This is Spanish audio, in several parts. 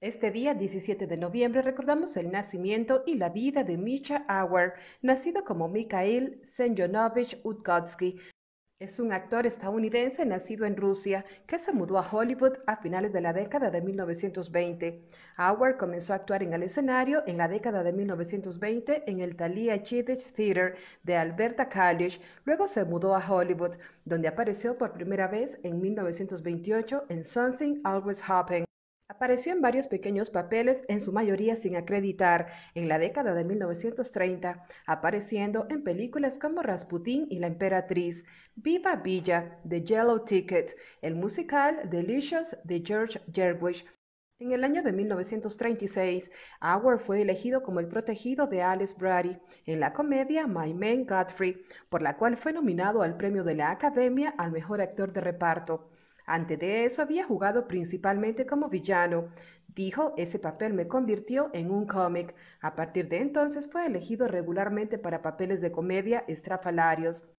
Este día 17 de noviembre recordamos el nacimiento y la vida de Misha Auer, nacido como Mikhail Senjonovich Utkotsky. Es un actor estadounidense nacido en Rusia que se mudó a Hollywood a finales de la década de 1920. Auer comenzó a actuar en el escenario en la década de 1920 en el Thalia Chidich Theater de Alberta College. Luego se mudó a Hollywood, donde apareció por primera vez en 1928 en Something Always Happened. Apareció en varios pequeños papeles, en su mayoría sin acreditar, en la década de 1930, apareciendo en películas como Rasputín y la Emperatriz, Viva Villa, The Yellow Ticket, el musical Delicious de George Gershwin. En el año de 1936, Howard fue elegido como el protegido de Alice Brady en la comedia My Man Godfrey, por la cual fue nominado al premio de la Academia al mejor actor de reparto. Antes de eso había jugado principalmente como villano. Dijo, ese papel me convirtió en un cómic. A partir de entonces fue elegido regularmente para papeles de comedia estrafalarios.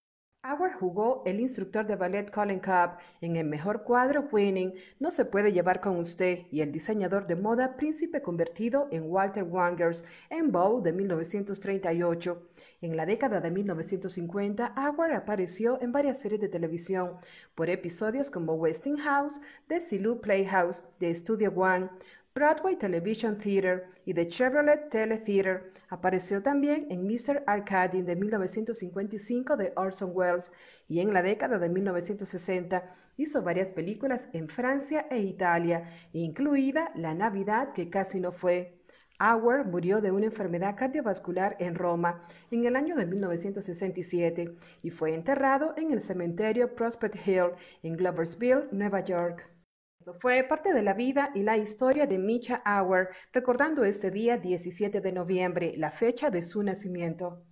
Howard jugó el instructor de ballet Colin Cobb en el mejor cuadro Winning, No se puede llevar con usted y el diseñador de moda Príncipe convertido en Walter Wangers en Bow de 1938. En la década de 1950, Howard apareció en varias series de televisión por episodios como Westinghouse, The Silo Playhouse, The Studio One, Broadway Television Theater y The Chevrolet Theater Apareció también en Mr. Arcadine de 1955 de Orson Welles y en la década de 1960 hizo varias películas en Francia e Italia, incluida La Navidad que casi no fue. Auer murió de una enfermedad cardiovascular en Roma en el año de 1967 y fue enterrado en el cementerio Prospect Hill en Gloversville, Nueva York. Esto fue parte de la vida y la historia de Micha Auer, recordando este día 17 de noviembre, la fecha de su nacimiento.